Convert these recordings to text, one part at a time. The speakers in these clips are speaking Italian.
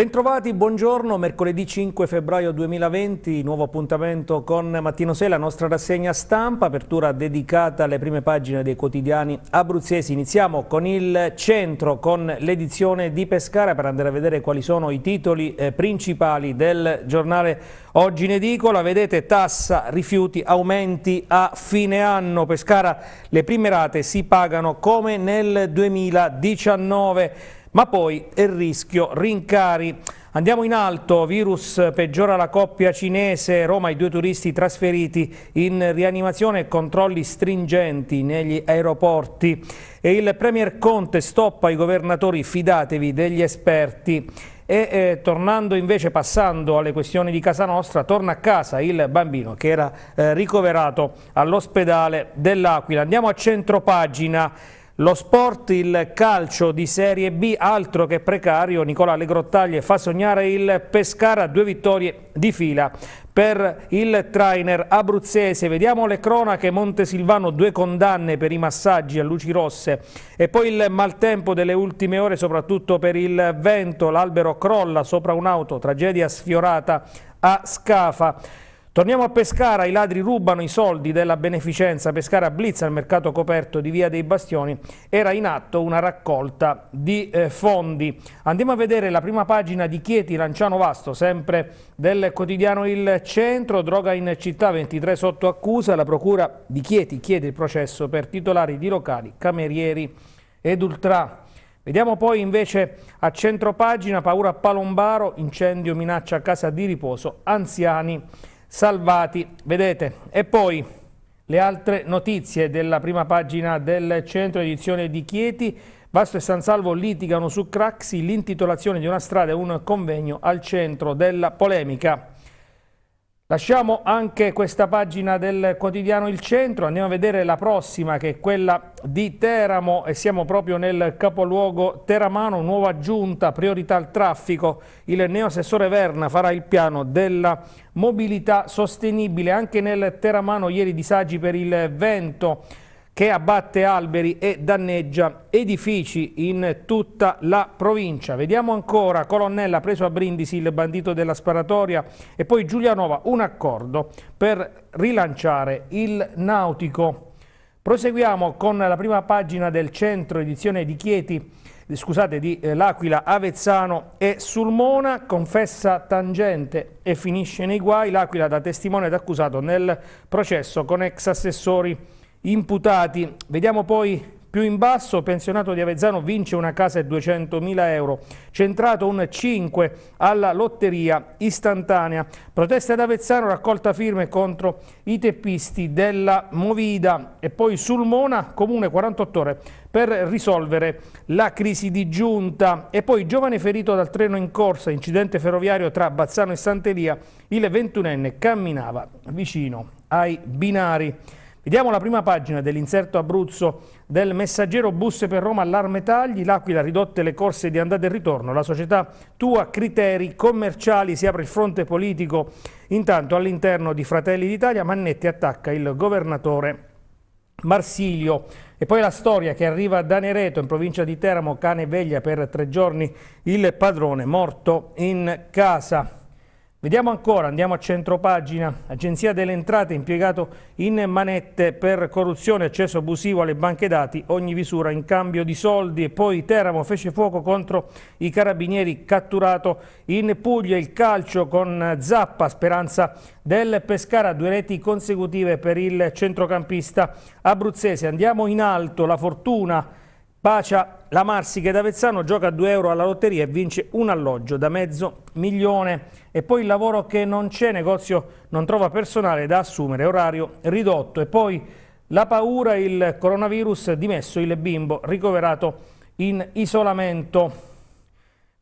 Bentrovati, buongiorno, mercoledì 5 febbraio 2020, nuovo appuntamento con Mattino Sei, la nostra rassegna stampa, apertura dedicata alle prime pagine dei quotidiani abruzzesi. Iniziamo con il centro, con l'edizione di Pescara per andare a vedere quali sono i titoli eh, principali del giornale oggi in edicola. Vedete tassa, rifiuti, aumenti a fine anno. Pescara le prime rate si pagano come nel 2019. Ma poi il rischio rincari. Andiamo in alto, virus peggiora la coppia cinese, Roma i due turisti trasferiti in rianimazione e controlli stringenti negli aeroporti. E il Premier Conte stoppa i governatori, fidatevi degli esperti. E eh, tornando invece, passando alle questioni di casa nostra, torna a casa il bambino che era eh, ricoverato all'ospedale dell'Aquila. Andiamo a centropagina. Lo sport, il calcio di Serie B, altro che precario, Nicola Legrottaglie fa sognare il Pescara, due vittorie di fila per il trainer abruzzese. Vediamo le cronache, Montesilvano due condanne per i massaggi a luci rosse e poi il maltempo delle ultime ore, soprattutto per il vento, l'albero crolla sopra un'auto, tragedia sfiorata a Scafa. Torniamo a Pescara, i ladri rubano i soldi della beneficenza. Pescara blitz al mercato coperto di Via dei Bastioni. Era in atto una raccolta di eh, fondi. Andiamo a vedere la prima pagina di Chieti Lanciano Vasto, sempre del quotidiano Il Centro. Droga in città, 23 sotto accusa. La procura di Chieti chiede il processo per titolari di locali, camerieri ed ultra. Vediamo poi invece a centro pagina, paura a Palombaro, incendio minaccia casa di riposo, anziani salvati. Vedete, e poi le altre notizie della prima pagina del centro edizione di Chieti. Vasto e San Salvo litigano su Craxi l'intitolazione di una strada e un convegno al centro della polemica. Lasciamo anche questa pagina del quotidiano Il Centro, andiamo a vedere la prossima che è quella di Teramo e siamo proprio nel capoluogo Teramano, nuova giunta, priorità al traffico. Il neoassessore Verna farà il piano della mobilità sostenibile. Anche nel Teramano ieri disagi per il vento che abbatte alberi e danneggia edifici in tutta la provincia. Vediamo ancora Colonnella preso a Brindisi il bandito della sparatoria e poi Giulianova un accordo per rilanciare il nautico. Proseguiamo con la prima pagina del centro edizione di Chieti, scusate, di eh, L'Aquila, Avezzano e Sulmona, confessa tangente e finisce nei guai. L'Aquila da testimone ed accusato nel processo con ex assessori imputati. Vediamo poi più in basso, pensionato di Avezzano vince una casa e 200.000 euro, centrato un 5 alla lotteria istantanea. Proteste ad Avezzano, raccolta firme contro i teppisti della Movida e poi Sulmona, comune 48 ore per risolvere la crisi di giunta. E poi giovane ferito dal treno in corsa, incidente ferroviario tra Bazzano e Santeria, il 21enne camminava vicino ai binari. Vediamo la prima pagina dell'inserto Abruzzo del messaggero Busse per Roma allarme tagli, l'Aquila ridotte le corse di andata e ritorno, la società tua criteri commerciali, si apre il fronte politico. Intanto all'interno di Fratelli d'Italia Mannetti attacca il governatore Marsilio. E poi la storia che arriva da Nereto in provincia di Teramo, cane veglia per tre giorni, il padrone morto in casa. Vediamo ancora, andiamo a centro pagina. Agenzia delle Entrate impiegato in manette per corruzione, accesso abusivo alle banche dati, ogni visura in cambio di soldi. E poi Teramo fece fuoco contro i carabinieri catturato in Puglia. Il calcio con Zappa, speranza del Pescara, due reti consecutive per il centrocampista abruzzese. Andiamo in alto, la fortuna Bacia la Marsica Avezzano gioca a 2 euro alla lotteria e vince un alloggio da mezzo milione. E poi il lavoro che non c'è, negozio non trova personale da assumere, orario ridotto. E poi la paura, il coronavirus, dimesso il bimbo, ricoverato in isolamento.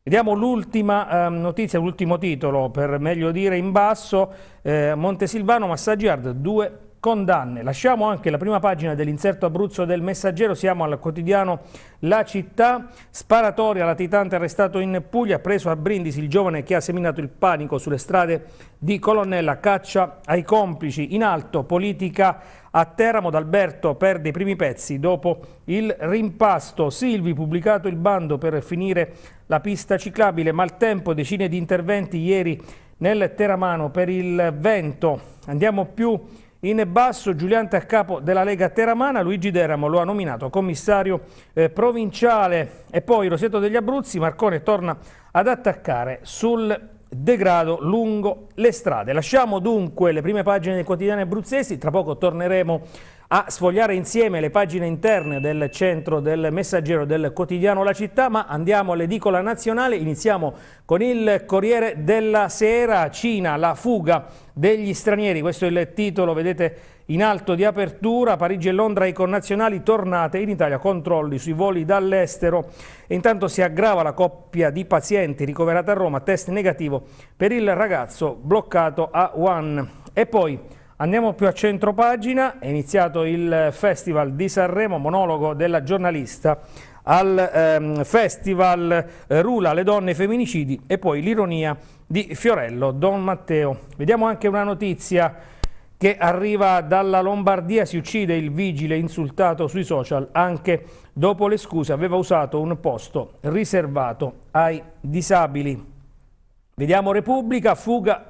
Vediamo l'ultima eh, notizia, l'ultimo titolo, per meglio dire in basso, eh, Montesilvano Massaggiard 2 condanne. Lasciamo anche la prima pagina dell'inserto Abruzzo del Messaggero, siamo al quotidiano La Città, sparatoria, latitante arrestato in Puglia, preso a Brindisi il giovane che ha seminato il panico sulle strade di Colonnella, caccia ai complici, in alto politica a Teramo d'Alberto perde i primi pezzi dopo il rimpasto. Silvi pubblicato il bando per finire la pista ciclabile, maltempo, decine di interventi ieri nel Teramano per il vento. Andiamo più in basso Giuliante a capo della Lega Teramana, Luigi Deramo lo ha nominato commissario eh, provinciale e poi Roseto degli Abruzzi, Marcone torna ad attaccare sul degrado lungo le strade. Lasciamo dunque le prime pagine dei quotidiani abruzzesi, tra poco torneremo a sfogliare insieme le pagine interne del centro del messaggero del quotidiano La Città, ma andiamo all'edicola nazionale, iniziamo con il Corriere della Sera, Cina, la fuga degli stranieri, questo è il titolo, vedete in alto di apertura, Parigi e Londra i connazionali tornate in Italia, controlli sui voli dall'estero. Intanto si aggrava la coppia di pazienti ricoverata a Roma, test negativo per il ragazzo bloccato a Wuhan. E poi Andiamo più a centro pagina, è iniziato il Festival di Sanremo, monologo della giornalista al ehm, Festival eh, Rula le donne e i femminicidi e poi l'ironia di Fiorello Don Matteo. Vediamo anche una notizia che arriva dalla Lombardia, si uccide il vigile insultato sui social anche dopo le scuse, aveva usato un posto riservato ai disabili. Vediamo Repubblica, fuga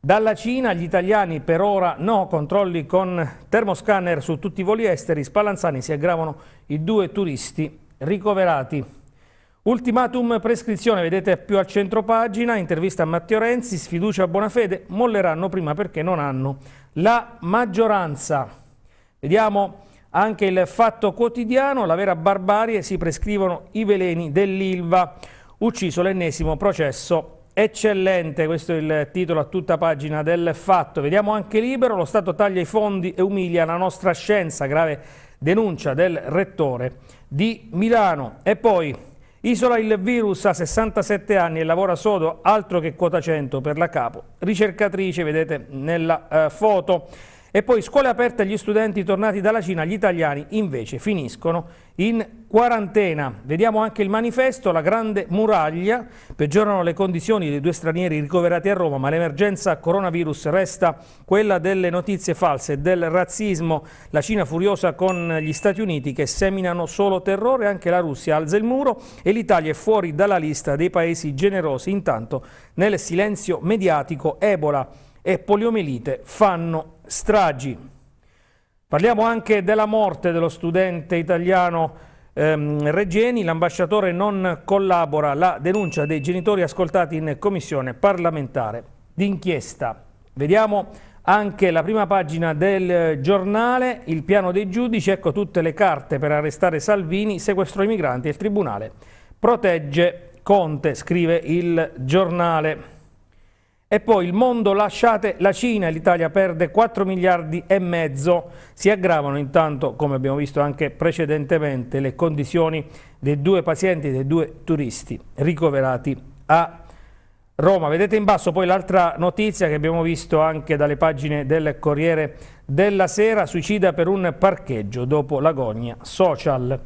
dalla Cina gli italiani per ora no, controlli con termoscanner su tutti i voli esteri, Spallanzani si aggravano i due turisti ricoverati. Ultimatum prescrizione, vedete più al centro pagina, intervista a Matteo Renzi, sfiducia a fede, molleranno prima perché non hanno la maggioranza. Vediamo anche il fatto quotidiano, la vera barbarie, si prescrivono i veleni dell'Ilva, ucciso l'ennesimo processo Eccellente, questo è il titolo a tutta pagina del fatto. Vediamo anche libero, lo Stato taglia i fondi e umilia la nostra scienza, grave denuncia del rettore di Milano. E poi isola il virus a 67 anni e lavora sodo, altro che quota 100 per la capo. Ricercatrice, vedete nella eh, foto. E poi scuole aperte agli studenti tornati dalla Cina, gli italiani invece finiscono in quarantena. Vediamo anche il manifesto, la grande muraglia, peggiorano le condizioni dei due stranieri ricoverati a Roma, ma l'emergenza coronavirus resta quella delle notizie false e del razzismo. La Cina furiosa con gli Stati Uniti che seminano solo terrore, anche la Russia alza il muro e l'Italia è fuori dalla lista dei paesi generosi. Intanto nel silenzio mediatico Ebola e poliomielite fanno stragi. Parliamo anche della morte dello studente italiano ehm, Regeni, l'ambasciatore non collabora la denuncia dei genitori ascoltati in commissione parlamentare d'inchiesta. Vediamo anche la prima pagina del giornale, il piano dei giudici, ecco tutte le carte per arrestare Salvini, sequestro i migranti e il Tribunale protegge Conte, scrive il giornale. E poi il mondo lasciate la Cina, l'Italia perde 4 miliardi e mezzo. Si aggravano intanto, come abbiamo visto anche precedentemente, le condizioni dei due pazienti, dei due turisti ricoverati a Roma. Vedete in basso poi l'altra notizia che abbiamo visto anche dalle pagine del Corriere della Sera, suicida per un parcheggio dopo l'agonia social.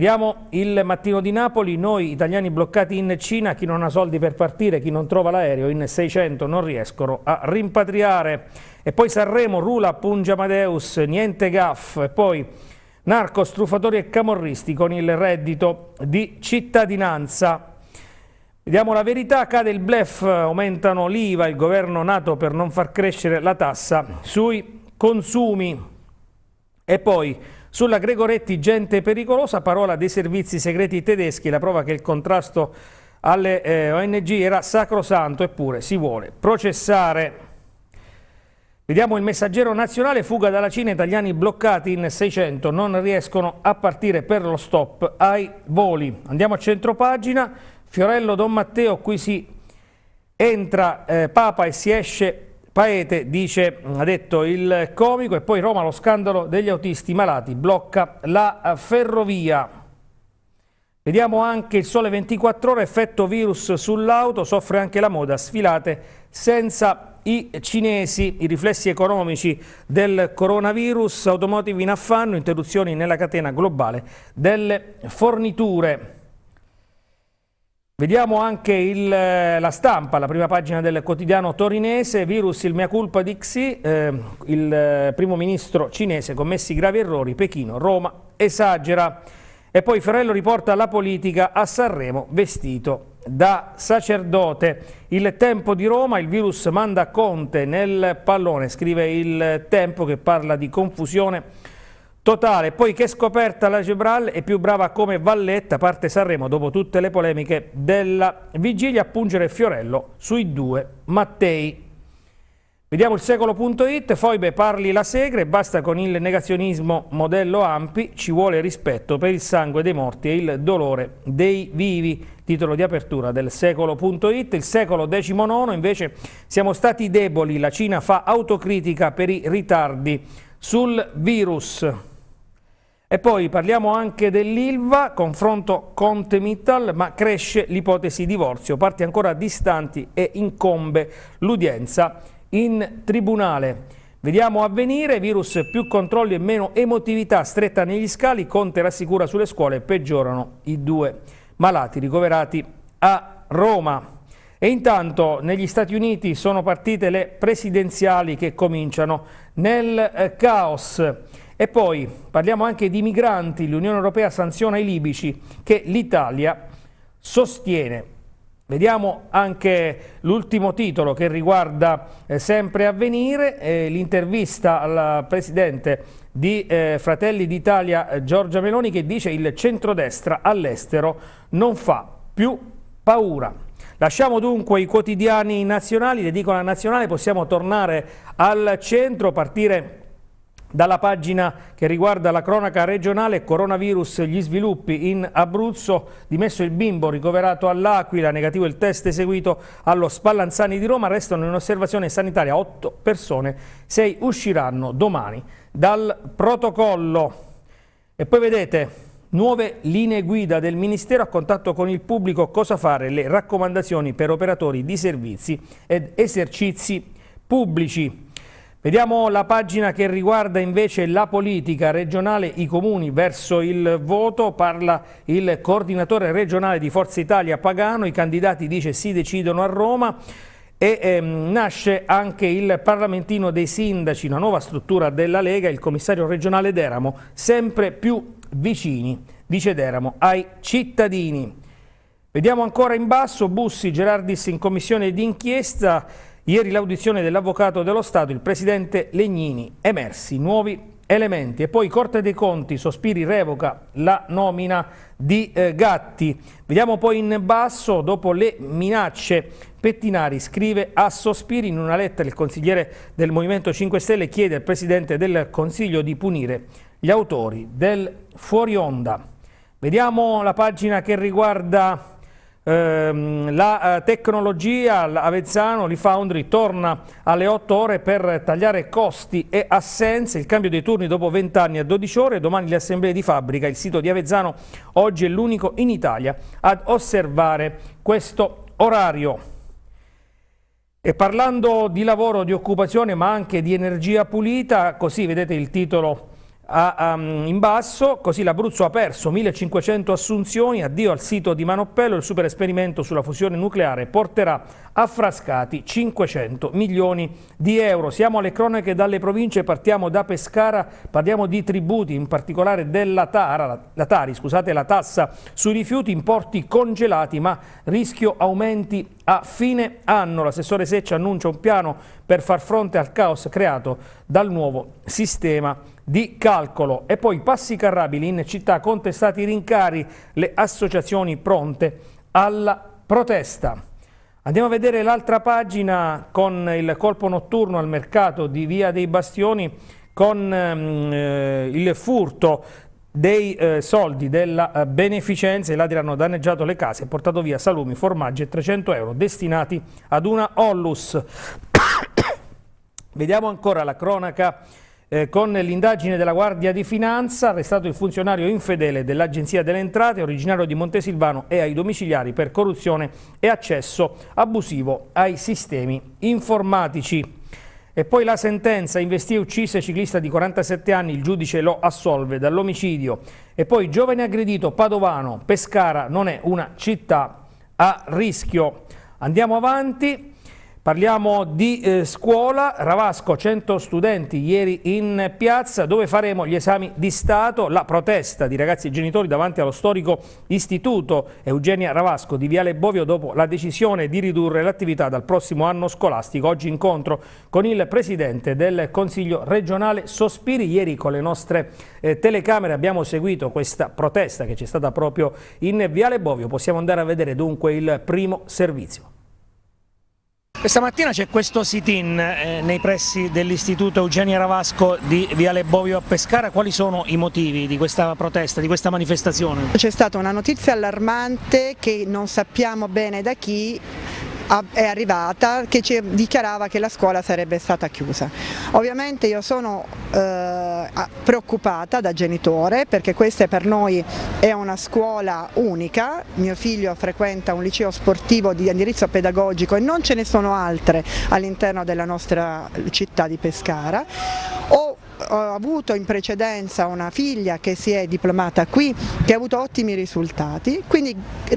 Vediamo il mattino di Napoli, noi italiani bloccati in Cina, chi non ha soldi per partire, chi non trova l'aereo, in 600 non riescono a rimpatriare. E poi Sanremo, Rula, Pungiamadeus, niente gaff. E poi narco, truffatori e camorristi con il reddito di cittadinanza. Vediamo la verità, cade il blef, aumentano l'IVA, il governo nato per non far crescere la tassa sui consumi. E poi sulla Gregoretti gente pericolosa, parola dei servizi segreti tedeschi, la prova che il contrasto alle eh, ONG era sacrosanto, eppure si vuole processare. Vediamo il messaggero nazionale, fuga dalla Cina, italiani bloccati in 600, non riescono a partire per lo stop ai voli. Andiamo a centropagina, Fiorello Don Matteo, qui si entra eh, Papa e si esce Paete, dice, ha detto il comico, e poi Roma lo scandalo degli autisti malati blocca la ferrovia. Vediamo anche il sole 24 ore, effetto virus sull'auto, soffre anche la moda, sfilate senza i cinesi, i riflessi economici del coronavirus, automotive in affanno, interruzioni nella catena globale delle forniture. Vediamo anche il, eh, la stampa, la prima pagina del quotidiano torinese, virus il mea culpa di Xi, eh, il eh, primo ministro cinese commessi gravi errori, Pechino, Roma esagera. E poi Ferrello riporta la politica a Sanremo vestito da sacerdote. Il tempo di Roma, il virus manda Conte nel pallone, scrive il tempo che parla di confusione totale. Poiché scoperta la Gebral è più brava come Valletta, parte Sanremo dopo tutte le polemiche della vigilia a pungere Fiorello sui due Mattei. Vediamo il secolo.it, Foibe parli la segre, basta con il negazionismo modello Ampi, ci vuole rispetto per il sangue dei morti e il dolore dei vivi, titolo di apertura del secolo.it. Il secolo XIX invece siamo stati deboli, la Cina fa autocritica per i ritardi sul virus. E poi parliamo anche dell'Ilva, confronto Conte-Mittal, ma cresce l'ipotesi divorzio, parti ancora distanti e incombe l'udienza in tribunale. Vediamo avvenire, virus più controlli e meno emotività stretta negli scali, Conte rassicura sulle scuole, peggiorano i due malati ricoverati a Roma. E intanto negli Stati Uniti sono partite le presidenziali che cominciano nel eh, caos. E poi parliamo anche di migranti, l'Unione Europea sanziona i libici che l'Italia sostiene. Vediamo anche l'ultimo titolo che riguarda eh, sempre Avvenire, eh, l'intervista al Presidente di eh, Fratelli d'Italia eh, Giorgia Meloni che dice il centrodestra all'estero non fa più paura. Lasciamo dunque i quotidiani nazionali, la nazionale, possiamo tornare al centro, partire dalla pagina che riguarda la cronaca regionale coronavirus gli sviluppi in Abruzzo, dimesso il bimbo ricoverato all'Aquila, negativo il test eseguito allo Spallanzani di Roma, restano in osservazione sanitaria 8 persone, 6 usciranno domani dal protocollo. E poi vedete Nuove linee guida del Ministero a contatto con il pubblico, cosa fare, le raccomandazioni per operatori di servizi ed esercizi pubblici. Vediamo la pagina che riguarda invece la politica regionale, i comuni verso il voto, parla il coordinatore regionale di Forza Italia Pagano, i candidati dice si decidono a Roma e ehm, nasce anche il parlamentino dei sindaci, una nuova struttura della Lega, il commissario regionale Deramo, sempre più vicini, dice Deramo, ai cittadini. Vediamo ancora in basso Bussi, Gerardis in commissione d'inchiesta, Ieri l'audizione dell'Avvocato dello Stato, il Presidente Legnini, emersi nuovi elementi. E poi Corte dei Conti, Sospiri revoca la nomina di eh, Gatti. Vediamo poi in basso, dopo le minacce, Pettinari scrive a Sospiri in una lettera il consigliere del Movimento 5 Stelle chiede al Presidente del Consiglio di punire gli autori del fuori onda. Vediamo la pagina che riguarda ehm, la eh, tecnologia, Avezzano, l'e-foundry torna alle 8 ore per tagliare costi e assenze, il cambio dei turni dopo 20 anni a 12 ore, domani le assemblee di fabbrica, il sito di Avezzano oggi è l'unico in Italia ad osservare questo orario. E parlando di lavoro, di occupazione ma anche di energia pulita, così vedete il titolo a, um, in basso, così l'Abruzzo ha perso 1500 assunzioni, addio al sito di Manoppello, il super esperimento sulla fusione nucleare porterà a Frascati 500 milioni di euro. Siamo alle cronache dalle province, partiamo da Pescara, parliamo di tributi, in particolare della Tara, la, Tari, scusate, la tassa sui rifiuti, importi congelati ma rischio aumenti a fine anno. L'assessore Seccia annuncia un piano per far fronte al caos creato dal nuovo sistema di calcolo e poi passi carrabili in città contestati rincari, le associazioni pronte alla protesta. Andiamo a vedere l'altra pagina con il colpo notturno al mercato di Via dei Bastioni con ehm, eh, il furto dei eh, soldi della eh, beneficenza, i ladri hanno danneggiato le case e portato via salumi, formaggi e 300 euro destinati ad una Ollus. Vediamo ancora la cronaca eh, con l'indagine della Guardia di Finanza, arrestato il funzionario infedele dell'Agenzia delle Entrate, originario di Montesilvano e ai domiciliari per corruzione e accesso abusivo ai sistemi informatici. E poi la sentenza, investì e uccise ciclista di 47 anni, il giudice lo assolve dall'omicidio. E poi giovane aggredito padovano, Pescara non è una città a rischio. Andiamo avanti. Parliamo di eh, scuola, Ravasco 100 studenti ieri in piazza dove faremo gli esami di Stato, la protesta di ragazzi e genitori davanti allo storico istituto Eugenia Ravasco di Viale Bovio dopo la decisione di ridurre l'attività dal prossimo anno scolastico. Oggi incontro con il presidente del Consiglio regionale Sospiri. Ieri con le nostre eh, telecamere abbiamo seguito questa protesta che c'è stata proprio in Viale Bovio. Possiamo andare a vedere dunque il primo servizio. Questa mattina c'è questo sit-in eh, nei pressi dell'Istituto Eugenio Ravasco di Viale Bovio a Pescara, quali sono i motivi di questa protesta, di questa manifestazione? C'è stata una notizia allarmante che non sappiamo bene da chi è arrivata che ci dichiarava che la scuola sarebbe stata chiusa. Ovviamente io sono eh, preoccupata da genitore perché questa per noi è una scuola unica, mio figlio frequenta un liceo sportivo di indirizzo pedagogico e non ce ne sono altre all'interno della nostra città di Pescara. Ho ho avuto in precedenza una figlia che si è diplomata qui, che ha avuto ottimi risultati, quindi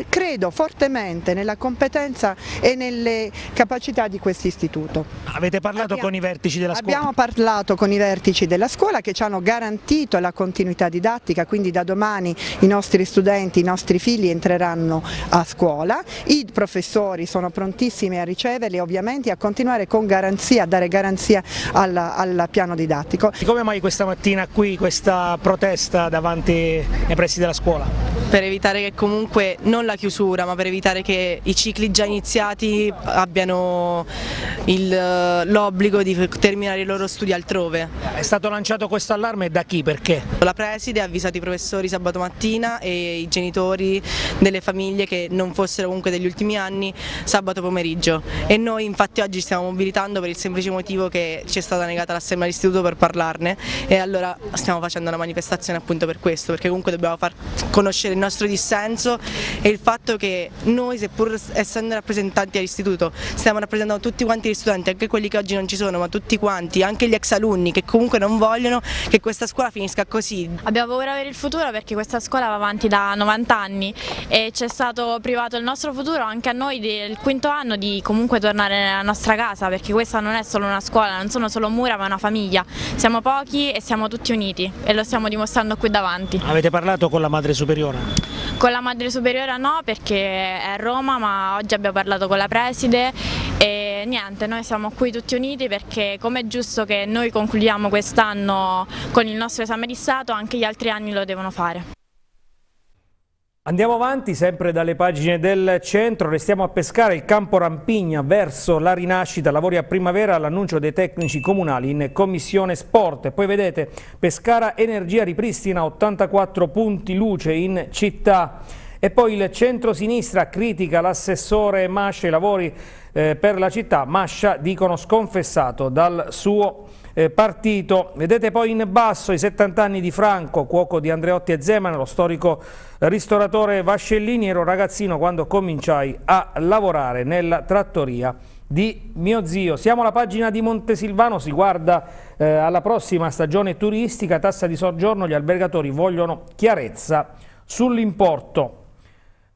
credo fortemente nella competenza e nelle capacità di questo istituto. Avete parlato abbiamo, con i vertici della scuola? Abbiamo parlato con i vertici della scuola che ci hanno garantito la continuità didattica, quindi da domani i nostri studenti, i nostri figli entreranno a scuola, i professori sono prontissimi a riceverli ovviamente a continuare con garanzia, a dare garanzia al, al piano didattico come mai questa mattina qui questa protesta davanti ai pressi della scuola? per evitare che comunque, non la chiusura, ma per evitare che i cicli già iniziati abbiano eh, l'obbligo di terminare i loro studi altrove. È stato lanciato questo allarme da chi? Perché? La preside ha avvisato i professori sabato mattina e i genitori delle famiglie che non fossero comunque degli ultimi anni sabato pomeriggio e noi infatti oggi stiamo mobilitando per il semplice motivo che ci è stata negata l'assemblea all'istituto per parlarne farne e allora stiamo facendo una manifestazione appunto per questo, perché comunque dobbiamo far conoscere il nostro dissenso e il fatto che noi seppur essendo rappresentanti all'istituto stiamo rappresentando tutti quanti gli studenti, anche quelli che oggi non ci sono, ma tutti quanti, anche gli ex alunni che comunque non vogliono che questa scuola finisca così. Abbiamo paura per il futuro perché questa scuola va avanti da 90 anni e c'è stato privato il nostro futuro anche a noi del quinto anno di comunque tornare nella nostra casa perché questa non è solo una scuola, non sono solo mura ma una famiglia, siamo pochi e siamo tutti uniti e lo stiamo dimostrando qui davanti. Avete parlato con la Madre Superiore? Con la Madre Superiore no perché è a Roma ma oggi abbiamo parlato con la Preside e niente, noi siamo qui tutti uniti perché come è giusto che noi concludiamo quest'anno con il nostro esame di Stato anche gli altri anni lo devono fare. Andiamo avanti sempre dalle pagine del centro, restiamo a pescare il campo Rampigna verso la rinascita, lavori a primavera all'annuncio dei tecnici comunali in commissione sport. Poi vedete Pescara Energia ripristina 84 punti luce in città. E poi il centro-sinistra critica l'assessore Mascia, i lavori eh, per la città. Mascia dicono sconfessato dal suo eh, partito. Vedete poi in basso i 70 anni di Franco, cuoco di Andreotti e Zeman, lo storico ristoratore Vascellini, ero ragazzino quando cominciai a lavorare nella trattoria di mio zio. Siamo alla pagina di Montesilvano, si guarda eh, alla prossima stagione turistica, tassa di soggiorno, gli albergatori vogliono chiarezza sull'importo.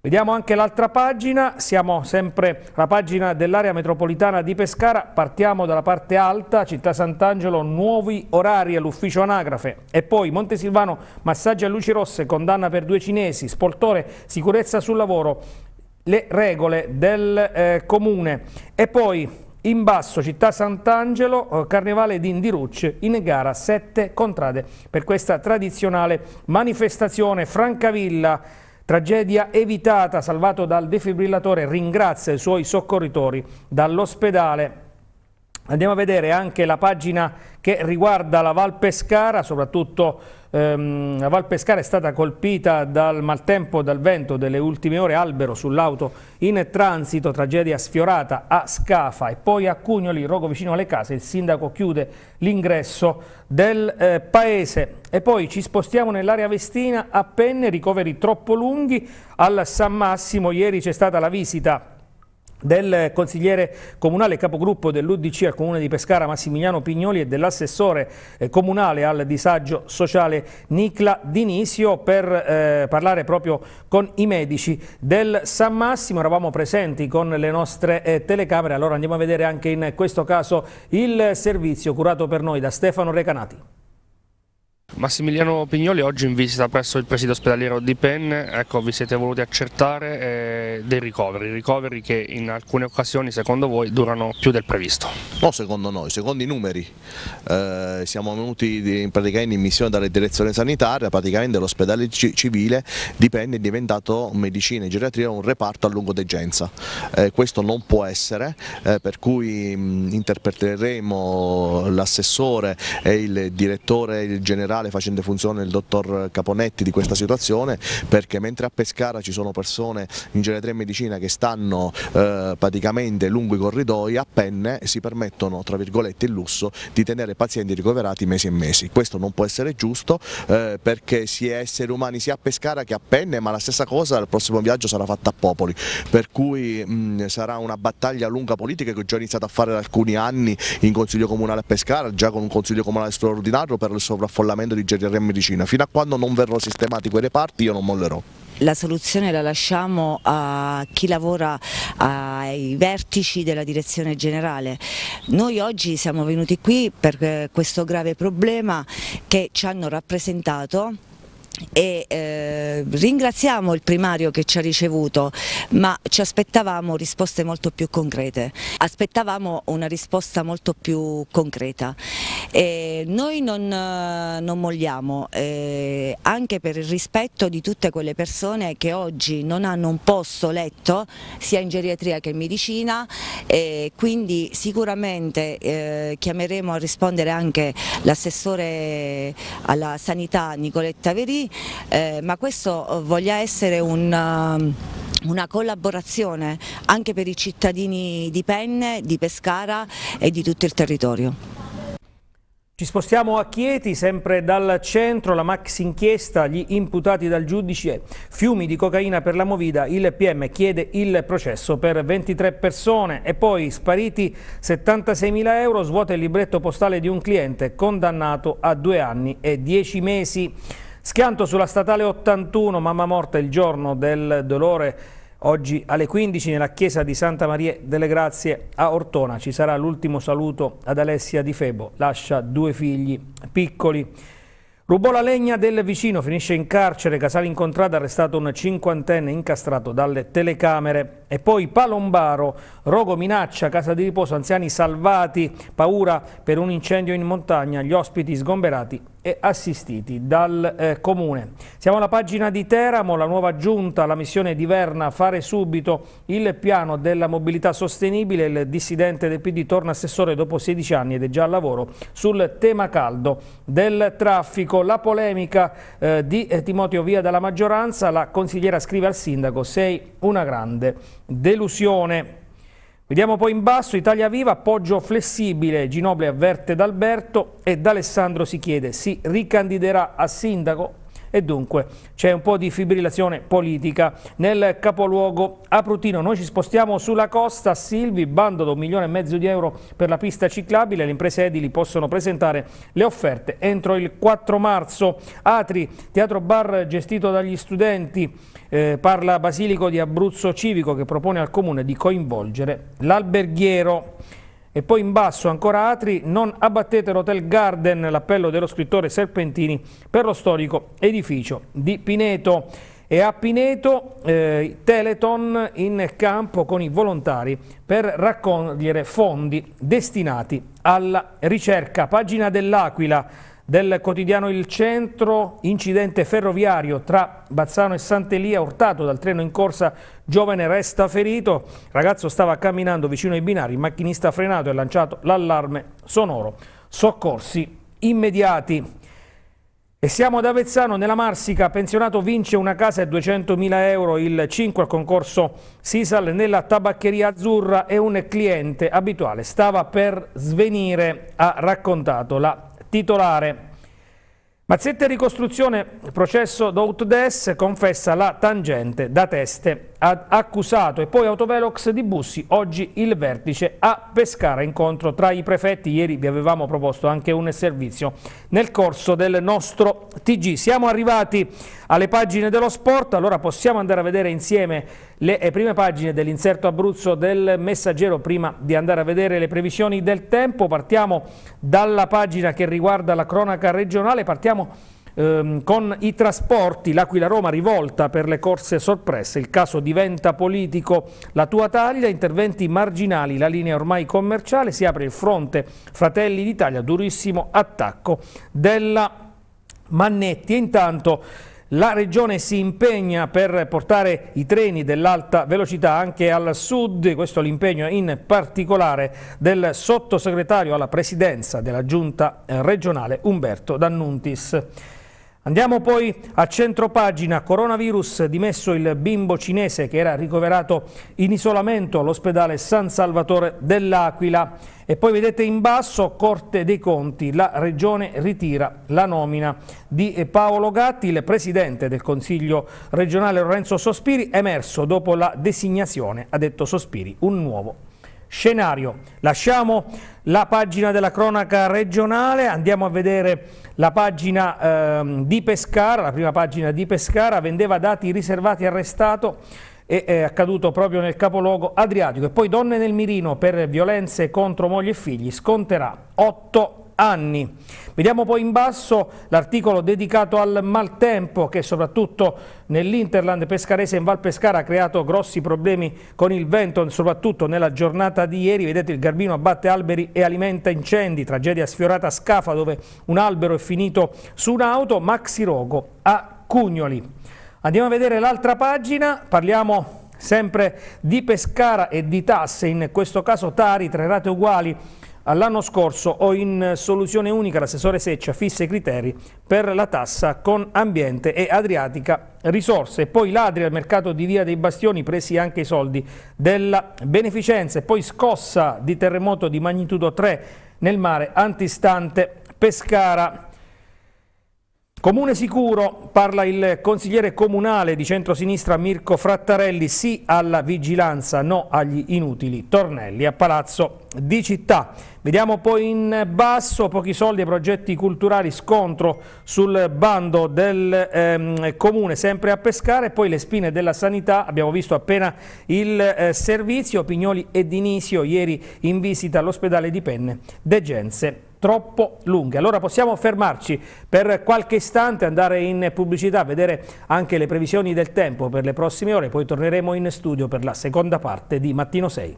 Vediamo anche l'altra pagina, siamo sempre alla pagina dell'area metropolitana di Pescara, partiamo dalla parte alta, Città Sant'Angelo, nuovi orari all'ufficio anagrafe e poi Montesilvano, massaggi a luci rosse, condanna per due cinesi, Spoltore, sicurezza sul lavoro, le regole del eh, comune e poi in basso Città Sant'Angelo, eh, Carnevale di Indirucci, in gara sette contrade per questa tradizionale manifestazione Francavilla Tragedia evitata, salvato dal defibrillatore, ringrazia i suoi soccorritori dall'ospedale. Andiamo a vedere anche la pagina che riguarda la Val Pescara, soprattutto Ehm, la Val Pescara è stata colpita dal maltempo, dal vento delle ultime ore, albero sull'auto in transito, tragedia sfiorata a Scafa e poi a Cugnoli, rogo vicino alle case, il sindaco chiude l'ingresso del eh, paese. E poi ci spostiamo nell'area vestina a Penne, ricoveri troppo lunghi, al San Massimo ieri c'è stata la visita del consigliere comunale capogruppo dell'Udc al comune di Pescara Massimiliano Pignoli e dell'assessore eh, comunale al disagio sociale Nicla Dinisio per eh, parlare proprio con i medici del San Massimo. Eravamo presenti con le nostre eh, telecamere, allora andiamo a vedere anche in questo caso il servizio curato per noi da Stefano Recanati. Massimiliano Pignoli oggi in visita presso il presidio ospedaliero di Penne, ecco, vi siete voluti accertare eh, dei ricoveri, ricoveri che in alcune occasioni secondo voi durano più del previsto? No secondo noi, secondo i numeri, eh, siamo venuti in, in missione dalla direzione sanitaria, praticamente l'ospedale civile di Penne è diventato medicina e geriatria un reparto a lungo degenza, eh, questo non può essere, eh, per cui mh, interpreteremo l'assessore e il direttore generale generale facendo funzione il dottor Caponetti di questa situazione perché mentre a Pescara ci sono persone in genere e medicina che stanno eh, praticamente lungo i corridoi a penne si permettono tra virgolette il lusso di tenere pazienti ricoverati mesi e mesi. Questo non può essere giusto eh, perché si è esseri umani sia a Pescara che a Penne ma la stessa cosa al prossimo viaggio sarà fatta a Popoli per cui mh, sarà una battaglia lunga politica che ho già iniziato a fare da alcuni anni in Consiglio Comunale a Pescara già con un Consiglio Comunale straordinario per il sovraffollamento dipartimento di geriatria e medicina. Fino a quando non verrò sistemati quei reparti io non mollerò. La soluzione la lasciamo a chi lavora ai vertici della direzione generale. Noi oggi siamo venuti qui per eh, questo grave problema che ci hanno rappresentato e eh, ringraziamo il primario che ci ha ricevuto ma ci aspettavamo risposte molto più concrete, aspettavamo una risposta molto più concreta. E noi non, eh, non mogliamo eh, anche per il rispetto di tutte quelle persone che oggi non hanno un posto letto sia in geriatria che in medicina eh, quindi sicuramente eh, chiameremo a rispondere anche l'assessore alla sanità Nicoletta Verì eh, ma questo eh, voglia essere un eh, una collaborazione anche per i cittadini di Penne, di Pescara e di tutto il territorio. Ci spostiamo a Chieti, sempre dal centro, la max inchiesta, gli imputati dal giudice, fiumi di cocaina per la movida, il PM chiede il processo per 23 persone e poi spariti 76.000 euro, svuota il libretto postale di un cliente condannato a due anni e dieci mesi. Schianto sulla statale 81, mamma morta il giorno del dolore. Oggi alle 15 nella chiesa di Santa Maria delle Grazie a Ortona ci sarà l'ultimo saluto ad Alessia Di Febo, lascia due figli piccoli. Rubò la legna del vicino, finisce in carcere, Casale incontrato, arrestato un cinquantenne incastrato dalle telecamere. E poi Palombaro, rogo minaccia, casa di riposo, anziani salvati, paura per un incendio in montagna, gli ospiti sgomberati e assistiti dal eh, Comune. Siamo alla pagina di Teramo, la nuova giunta, la missione di Verna, fare subito il piano della mobilità sostenibile, il dissidente del PD torna assessore dopo 16 anni ed è già al lavoro sul tema caldo del traffico. La polemica eh, di eh, Timoteo Via dalla maggioranza, la consigliera scrive al sindaco sei una grande delusione. Vediamo poi in basso Italia Viva, appoggio flessibile, Ginobile avverte D'Alberto e Alessandro si chiede, si ricandiderà a sindaco? e dunque c'è un po' di fibrillazione politica nel capoluogo Aprutino. Noi ci spostiamo sulla costa, Silvi, bando da un milione e mezzo di euro per la pista ciclabile, le imprese edili possono presentare le offerte entro il 4 marzo. Atri, teatro bar gestito dagli studenti, eh, parla Basilico di Abruzzo Civico che propone al Comune di coinvolgere l'alberghiero. E poi in basso ancora Atri, non abbattete l'Hotel Garden, l'appello dello scrittore Serpentini per lo storico edificio di Pineto. E a Pineto eh, Teleton in campo con i volontari per raccogliere fondi destinati alla ricerca. Pagina dell'Aquila del quotidiano Il Centro, incidente ferroviario tra Bazzano e Sant'Elia, urtato dal treno in corsa, giovane resta ferito, ragazzo stava camminando vicino ai binari, il macchinista frenato e ha lanciato l'allarme sonoro, soccorsi immediati. E siamo ad Avezzano, nella Marsica, pensionato vince una casa e 200.000 euro, il 5 al concorso Sisal nella tabaccheria azzurra e un cliente abituale stava per svenire, ha raccontato la titolare. Mazzetta ricostruzione, processo Doutdes, confessa la tangente da teste accusato e poi autovelox di Bussi, oggi il vertice a Pescara, incontro tra i prefetti, ieri vi avevamo proposto anche un servizio nel corso del nostro TG. Siamo arrivati alle pagine dello sport, allora possiamo andare a vedere insieme le eh, prime pagine dell'inserto Abruzzo del Messaggero prima di andare a vedere le previsioni del tempo, partiamo dalla pagina che riguarda la cronaca regionale, partiamo ehm, con i trasporti, l'Aquila-Roma rivolta per le corse sorprese, il caso diventa politico, la tua taglia, interventi marginali, la linea ormai commerciale, si apre il fronte Fratelli d'Italia, durissimo attacco della Mannetti. E intanto la regione si impegna per portare i treni dell'alta velocità anche al sud, questo l'impegno in particolare del sottosegretario alla presidenza della giunta eh, regionale Umberto D'Annuntis. Andiamo poi a centropagina, coronavirus, dimesso il bimbo cinese che era ricoverato in isolamento all'ospedale San Salvatore dell'Aquila. E poi vedete in basso, Corte dei Conti, la Regione ritira la nomina di Paolo Gatti, il Presidente del Consiglio regionale Lorenzo Sospiri, emerso dopo la designazione, ha detto Sospiri, un nuovo scenario. Lasciamo la pagina della cronaca regionale, andiamo a vedere la pagina ehm, di Pescara, la prima pagina di Pescara, vendeva dati riservati arrestato e è accaduto proprio nel capoluogo adriatico e poi donne nel mirino per violenze contro moglie e figli sconterà 8 anni. Vediamo poi in basso l'articolo dedicato al maltempo che soprattutto nell'Interland pescarese in Val Pescara ha creato grossi problemi con il vento, soprattutto nella giornata di ieri. Vedete il Garbino abbatte alberi e alimenta incendi, tragedia sfiorata a Scafa dove un albero è finito su un'auto, Maxi Rogo a Cugnoli. Andiamo a vedere l'altra pagina, parliamo sempre di Pescara e di tasse, in questo caso Tari, tre rate uguali all'anno scorso o in soluzione unica l'assessore Seccia fissa i criteri per la tassa con ambiente e Adriatica risorse. Poi ladri al mercato di Via dei Bastioni presi anche i soldi della beneficenza e poi scossa di terremoto di magnitudo 3 nel mare antistante Pescara. Comune sicuro, parla il consigliere comunale di centrosinistra Mirko Frattarelli, sì alla vigilanza, no agli inutili tornelli a Palazzo di Città. Vediamo poi in basso, pochi soldi ai progetti culturali, scontro sul bando del ehm, Comune, sempre a pescare, poi le spine della sanità, abbiamo visto appena il eh, servizio, Pignoli e Dinisio ieri in visita all'ospedale di Penne, degenze troppo lunghe. Allora possiamo fermarci per qualche istante, andare in pubblicità, vedere anche le previsioni del tempo per le prossime ore, poi torneremo in studio per la seconda parte di Mattino 6.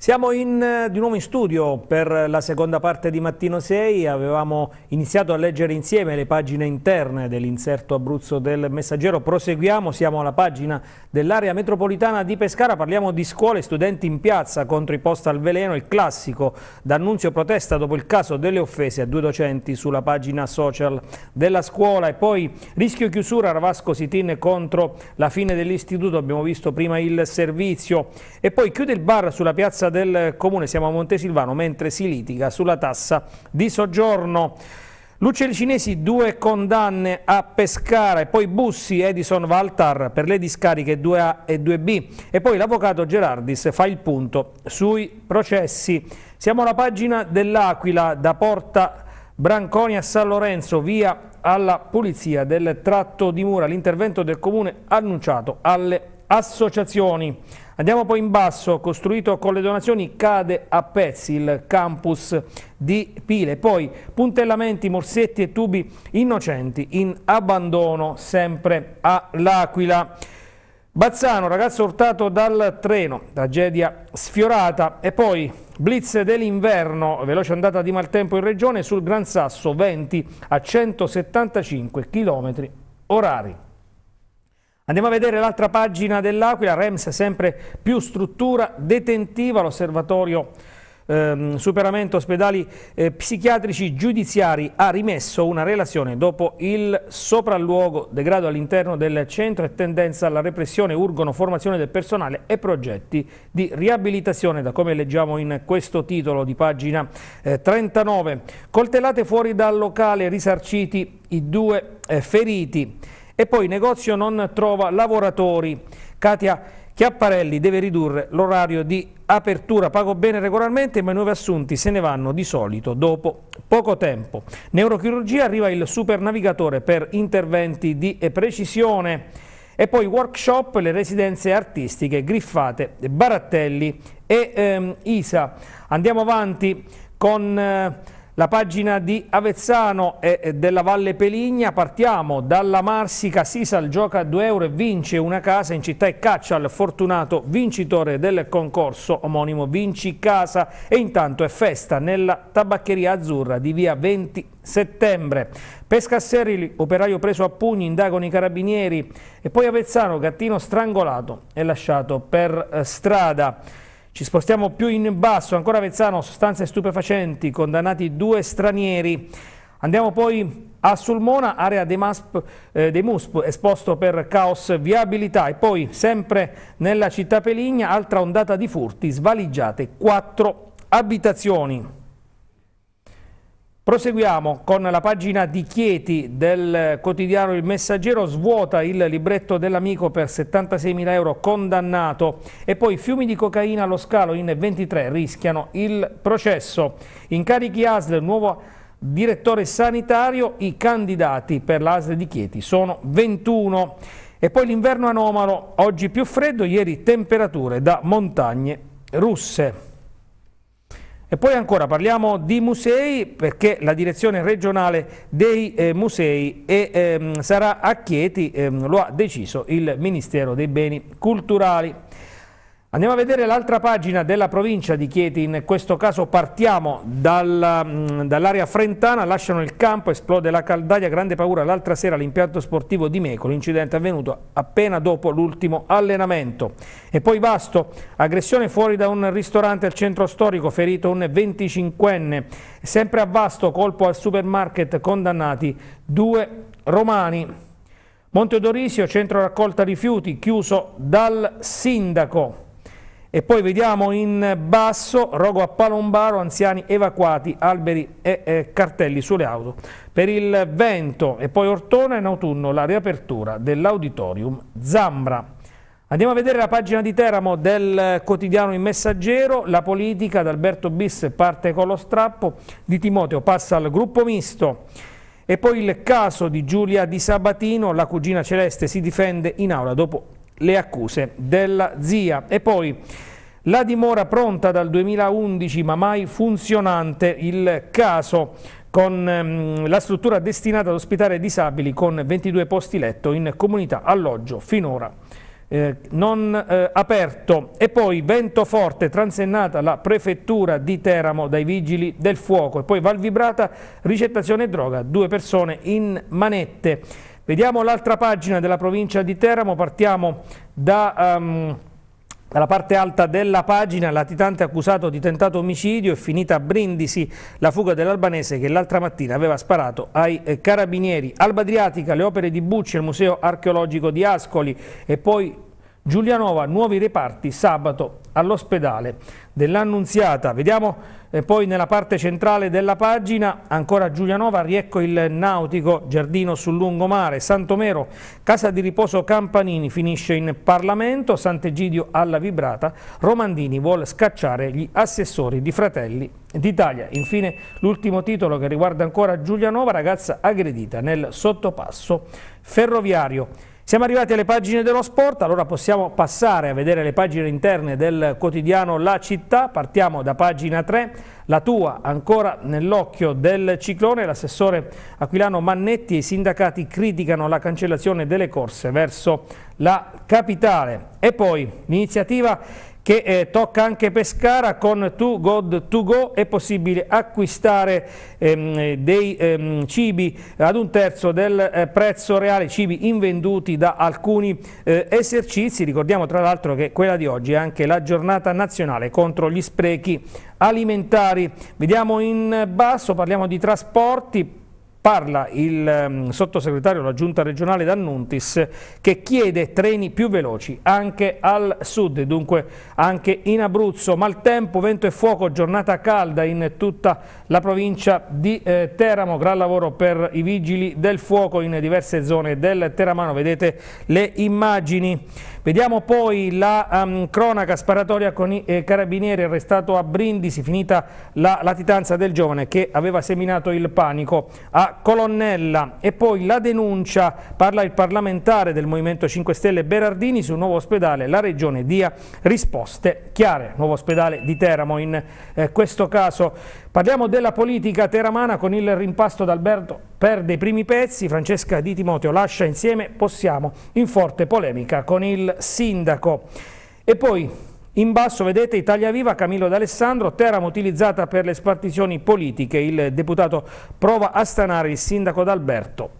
Siamo in, eh, di nuovo in studio per la seconda parte di Mattino 6, avevamo iniziato a leggere insieme le pagine interne dell'inserto Abruzzo del Messaggero, proseguiamo, siamo alla pagina dell'area metropolitana di Pescara, parliamo di scuole, e studenti in piazza contro i post al veleno, il classico d'annunzio protesta dopo il caso delle offese a due docenti sulla pagina social della scuola e poi rischio chiusura Ravasco Sitin contro la fine dell'istituto, abbiamo visto prima il servizio e poi chiude il bar sulla piazza Presidenza del Comune, siamo a Montesilvano, mentre si litiga sulla tassa di soggiorno. Luce cinesi due condanne a Pescara e poi Bussi, Edison Valtar per le discariche 2A e 2B e poi l'avvocato Gerardis fa il punto sui processi. Siamo alla pagina dell'Aquila da Porta Branconi a San Lorenzo, via alla pulizia del tratto di mura, l'intervento del comune annunciato alle associazioni. Andiamo poi in basso, costruito con le donazioni cade a pezzi il campus di Pile, poi puntellamenti, morsetti e tubi innocenti in abbandono sempre all'Aquila. Bazzano, ragazzo urtato dal treno, tragedia sfiorata e poi blitz dell'inverno, veloce andata di maltempo in regione sul Gran Sasso 20 a 175 km orari. Andiamo a vedere l'altra pagina dell'Aquila, Rems sempre più struttura detentiva, l'osservatorio ehm, superamento ospedali eh, psichiatrici giudiziari ha rimesso una relazione dopo il sopralluogo, degrado all'interno del centro e tendenza alla repressione, urgono formazione del personale e progetti di riabilitazione, da come leggiamo in questo titolo di pagina eh, 39. Coltellate fuori dal locale risarciti i due eh, feriti. E poi negozio non trova lavoratori. Katia Chiapparelli deve ridurre l'orario di apertura, pago bene regolarmente ma i nuovi assunti se ne vanno di solito dopo poco tempo. Neurochirurgia arriva il supernavigatore per interventi di precisione e poi workshop, le residenze artistiche, griffate, barattelli e ehm, ISA. Andiamo avanti con... Eh, la pagina di Avezzano e della Valle Peligna, partiamo dalla Marsica, Sisal gioca a 2 euro e vince una casa in città e caccia al fortunato vincitore del concorso omonimo Vinci Casa e intanto è festa nella tabaccheria azzurra di via 20 settembre. Pescasseri, operaio preso a pugni, indagano i carabinieri e poi Avezzano, gattino strangolato e lasciato per eh, strada. Ci spostiamo più in basso, ancora Vezzano, sostanze stupefacenti, condannati due stranieri. Andiamo poi a Sulmona, area dei, MASP, eh, dei MUSP, esposto per caos viabilità. E poi, sempre nella città Peligna, altra ondata di furti, svaligiate quattro abitazioni. Proseguiamo con la pagina di Chieti del quotidiano Il Messaggero, svuota il libretto dell'amico per 76.000 euro condannato e poi fiumi di cocaina allo scalo in 23 rischiano il processo. Incarichi ASL, nuovo direttore sanitario, i candidati per l'ASL di Chieti sono 21. E poi l'inverno anomalo, oggi più freddo, ieri temperature da montagne russe. E poi ancora parliamo di musei perché la direzione regionale dei eh, musei e, ehm, sarà a Chieti, ehm, lo ha deciso il Ministero dei Beni Culturali. Andiamo a vedere l'altra pagina della provincia di Chieti, in questo caso partiamo dal, mm, dall'area frentana, lasciano il campo, esplode la caldaia, grande paura l'altra sera all'impianto sportivo di Meco, l'incidente è avvenuto appena dopo l'ultimo allenamento. E poi Vasto, aggressione fuori da un ristorante al centro storico, ferito un 25enne, sempre a Vasto, colpo al supermarket, condannati due romani. Monte Dorisio, centro raccolta rifiuti, chiuso dal sindaco. E poi vediamo in basso rogo a Palombaro, anziani evacuati, alberi e eh, cartelli sulle auto. Per il vento e poi Ortona in autunno la riapertura dell'auditorium Zambra. Andiamo a vedere la pagina di Teramo del quotidiano Il Messaggero, la politica ad Alberto Bis parte con lo strappo, di Timoteo passa al gruppo misto e poi il caso di Giulia Di Sabatino, la cugina celeste si difende in aula dopo le accuse della zia. E poi la dimora pronta dal 2011 ma mai funzionante, il caso con ehm, la struttura destinata ad ospitare disabili con 22 posti letto in comunità alloggio finora eh, non eh, aperto. E poi vento forte, transennata la prefettura di Teramo dai vigili del fuoco e poi Valvibrata, ricettazione e droga, due persone in manette. Vediamo l'altra pagina della provincia di Teramo, partiamo da... Um, dalla parte alta della pagina, latitante accusato di tentato omicidio e finita a Brindisi la fuga dell'albanese che l'altra mattina aveva sparato ai eh, carabinieri. Alba Adriatica, le opere di Bucci al Museo Archeologico di Ascoli e poi Giulianova, nuovi reparti sabato all'ospedale dell'Annunziata. Vediamo e poi nella parte centrale della pagina ancora Giulianova, Riecco il Nautico, Giardino sul Lungomare, Santomero, Casa di Riposo Campanini finisce in Parlamento, Sant'Egidio alla Vibrata, Romandini vuole scacciare gli assessori di Fratelli d'Italia. Infine l'ultimo titolo che riguarda ancora Giulianova, ragazza aggredita nel sottopasso ferroviario. Siamo arrivati alle pagine dello sport, allora possiamo passare a vedere le pagine interne del quotidiano La Città. Partiamo da pagina 3, la tua ancora nell'occhio del ciclone. L'assessore Aquilano Mannetti e i sindacati criticano la cancellazione delle corse verso la capitale. E poi l'iniziativa che eh, tocca anche Pescara con To God To Go è possibile acquistare ehm, dei ehm, cibi ad un terzo del eh, prezzo reale cibi invenduti da alcuni eh, esercizi ricordiamo tra l'altro che quella di oggi è anche la giornata nazionale contro gli sprechi alimentari vediamo in basso parliamo di trasporti parla il um, sottosegretario della giunta regionale D'Annuntis che chiede treni più veloci anche al sud, dunque anche in Abruzzo. Maltempo, vento e fuoco, giornata calda in tutta la provincia di eh, Teramo, gran lavoro per i vigili del fuoco in diverse zone del Teramano, vedete le immagini. Vediamo poi la um, cronaca sparatoria con i eh, carabinieri arrestato a Brindisi, finita la latitanza del giovane che aveva seminato il panico a Colonnella. E poi la denuncia, parla il parlamentare del Movimento 5 Stelle Berardini sul nuovo ospedale, la regione dia risposte chiare, nuovo ospedale di Teramo in eh, questo caso. Parliamo della politica teramana con il rimpasto d'Alberto perde i primi pezzi, Francesca Di Timoteo lascia insieme, possiamo in forte polemica con il sindaco. E poi in basso vedete Italia Viva, Camillo D'Alessandro, Teramo utilizzata per le spartizioni politiche, il deputato prova a stanare il sindaco D'Alberto.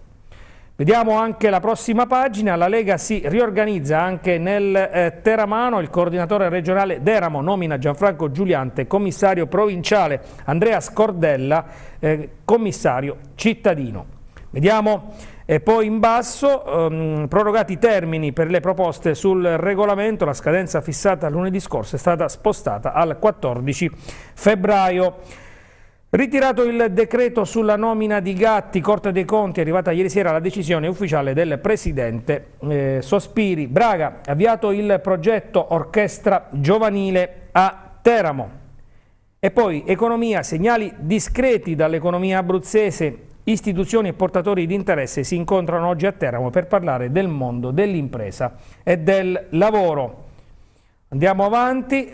Vediamo anche la prossima pagina, la Lega si riorganizza anche nel eh, Teramano, il coordinatore regionale Deramo nomina Gianfranco Giuliante, commissario provinciale, Andrea Scordella, eh, commissario cittadino. Vediamo e poi in basso, um, prorogati i termini per le proposte sul regolamento, la scadenza fissata lunedì scorso è stata spostata al 14 febbraio. Ritirato il decreto sulla nomina di Gatti, Corte dei Conti, è arrivata ieri sera la decisione ufficiale del Presidente eh, Sospiri. Braga, avviato il progetto Orchestra Giovanile a Teramo. E poi economia, segnali discreti dall'economia abruzzese, istituzioni e portatori di interesse si incontrano oggi a Teramo per parlare del mondo dell'impresa e del lavoro. Andiamo avanti,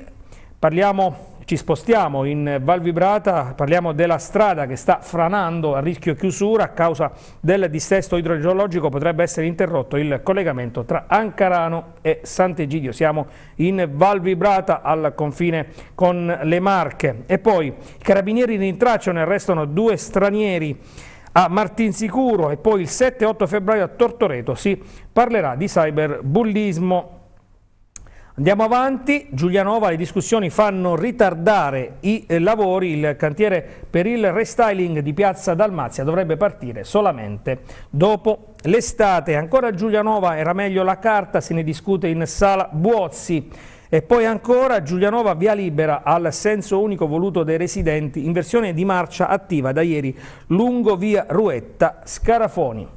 parliamo ci spostiamo in Val Vibrata, parliamo della strada che sta franando a rischio chiusura a causa del dissesto idrogeologico, potrebbe essere interrotto il collegamento tra Ancarano e Sant'Egidio. Siamo in Val Vibrata al confine con le Marche e poi i carabinieri rintracciano e arrestano due stranieri a Martinsicuro e poi il 7-8 febbraio a Tortoreto si parlerà di cyberbullismo. Andiamo avanti, Giulianova, le discussioni fanno ritardare i eh, lavori, il cantiere per il restyling di Piazza Dalmazia dovrebbe partire solamente dopo l'estate. Ancora Giulianova, era meglio la carta, se ne discute in sala Buozzi. E poi ancora Giulianova via libera al senso unico voluto dei residenti in versione di marcia attiva da ieri lungo via Ruetta Scarafoni.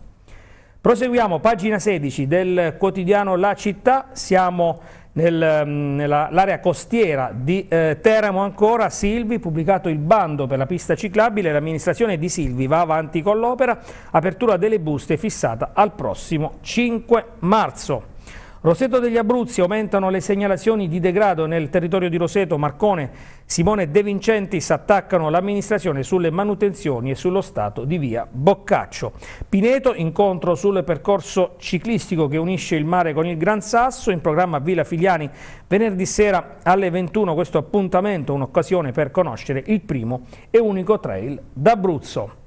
Proseguiamo, pagina 16 del quotidiano La Città, siamo nel, mm, nell'area costiera di eh, Teramo ancora, Silvi, pubblicato il bando per la pista ciclabile, l'amministrazione di Silvi va avanti con l'opera, apertura delle buste fissata al prossimo 5 marzo. Roseto degli Abruzzi aumentano le segnalazioni di degrado nel territorio di Roseto. Marcone, Simone e De Vincentis attaccano l'amministrazione sulle manutenzioni e sullo stato di via Boccaccio. Pineto, incontro sul percorso ciclistico che unisce il mare con il Gran Sasso, in programma Villa Filiani venerdì sera alle 21. Questo appuntamento, un'occasione per conoscere il primo e unico trail d'Abruzzo.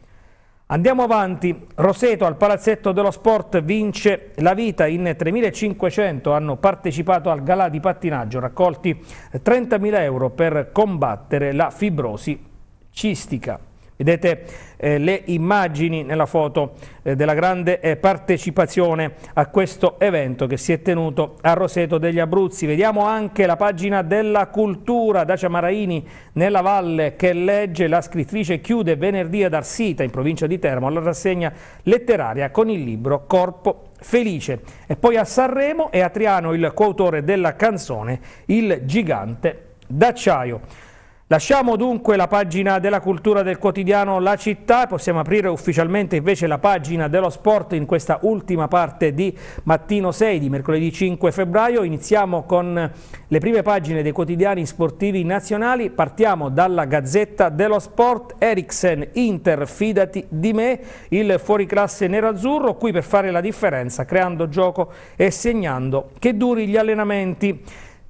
Andiamo avanti, Roseto al Palazzetto dello Sport vince la vita, in 3.500 hanno partecipato al galà di pattinaggio, raccolti 30.000 euro per combattere la fibrosi cistica. Vedete eh, le immagini nella foto eh, della grande eh, partecipazione a questo evento che si è tenuto a Roseto degli Abruzzi. Vediamo anche la pagina della cultura. Dacia Maraini nella valle che legge la scrittrice chiude venerdì ad Arsita in provincia di Termo la rassegna letteraria con il libro Corpo Felice. E poi a Sanremo è Atriano il coautore della canzone Il gigante d'acciaio. Lasciamo dunque la pagina della cultura del quotidiano La Città, possiamo aprire ufficialmente invece la pagina dello sport in questa ultima parte di mattino 6 di mercoledì 5 febbraio. Iniziamo con le prime pagine dei quotidiani sportivi nazionali, partiamo dalla Gazzetta dello Sport, Eriksen, Inter, fidati di me, il fuoriclasse nero-azzurro, qui per fare la differenza, creando gioco e segnando che duri gli allenamenti.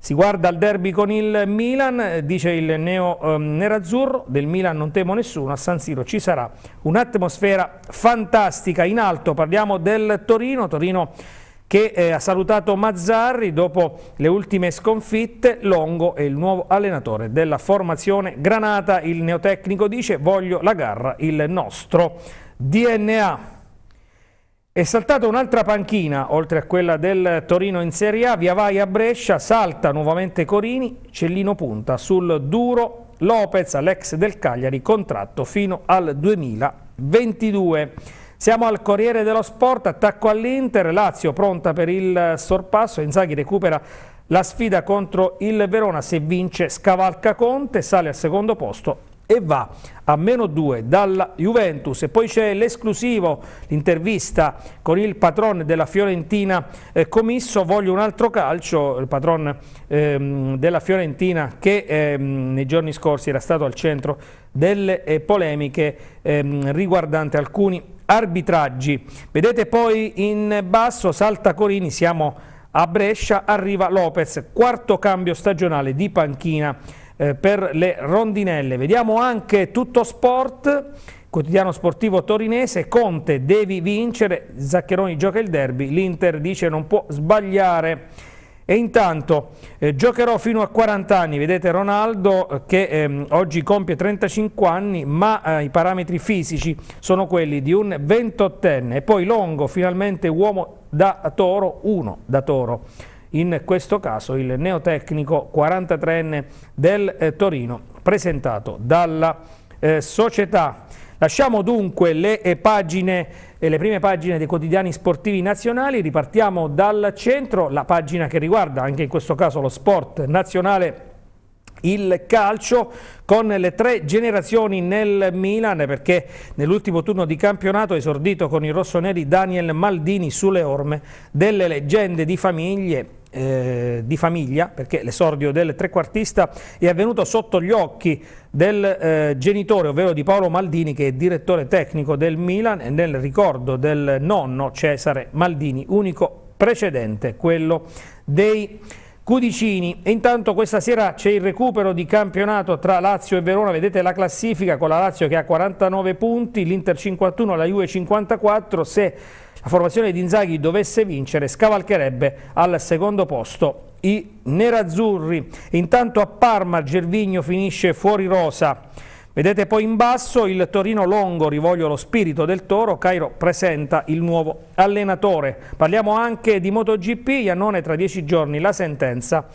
Si guarda al derby con il Milan, dice il neo eh, nerazzurro, del Milan non temo nessuno, a San Siro ci sarà un'atmosfera fantastica. In alto parliamo del Torino, Torino che eh, ha salutato Mazzarri dopo le ultime sconfitte, Longo è il nuovo allenatore della formazione Granata, il neotecnico dice voglio la garra, il nostro DNA. È saltata un'altra panchina, oltre a quella del Torino in Serie A, via vai a Brescia, salta nuovamente Corini, Cellino punta sul duro Lopez, l'ex del Cagliari, contratto fino al 2022. Siamo al Corriere dello Sport, attacco all'Inter, Lazio pronta per il sorpasso, Inzaghi recupera la sfida contro il Verona, se vince scavalca Conte, sale al secondo posto e va a meno 2 dalla Juventus. E poi c'è l'esclusivo, l'intervista con il patron della Fiorentina eh, Comisso, voglio un altro calcio, il patron ehm, della Fiorentina che ehm, nei giorni scorsi era stato al centro delle eh, polemiche ehm, riguardanti alcuni arbitraggi. Vedete poi in basso salta Corini, siamo a Brescia, arriva Lopez, quarto cambio stagionale di panchina eh, per le rondinelle. Vediamo anche tutto sport, quotidiano sportivo torinese, Conte devi vincere, Zaccheroni gioca il derby, l'Inter dice non può sbagliare. E intanto eh, giocherò fino a 40 anni, vedete Ronaldo eh, che ehm, oggi compie 35 anni ma eh, i parametri fisici sono quelli di un 28enne e poi Longo finalmente uomo da toro, uno da toro in questo caso il neotecnico 43enne del eh, Torino presentato dalla eh, società. Lasciamo dunque le, pagine, eh, le prime pagine dei quotidiani sportivi nazionali, ripartiamo dal centro, la pagina che riguarda anche in questo caso lo sport nazionale il calcio con le tre generazioni nel Milan perché nell'ultimo turno di campionato ha esordito con i rossoneri Daniel Maldini sulle orme delle leggende di famiglie eh, di famiglia, perché l'esordio del trequartista è avvenuto sotto gli occhi del eh, genitore, ovvero di Paolo Maldini, che è direttore tecnico del Milan, e nel ricordo del nonno Cesare Maldini, unico precedente, quello dei Cudicini. E intanto questa sera c'è il recupero di campionato tra Lazio e Verona, vedete la classifica con la Lazio che ha 49 punti, l'Inter 51, la Juve 54, se la formazione di Inzaghi dovesse vincere scavalcherebbe al secondo posto i nerazzurri. Intanto a Parma Gervigno finisce fuori rosa. Vedete poi in basso il Torino Longo, rivoglio lo spirito del Toro, Cairo presenta il nuovo allenatore. Parliamo anche di MotoGP, Iannone tra dieci giorni la sentenza.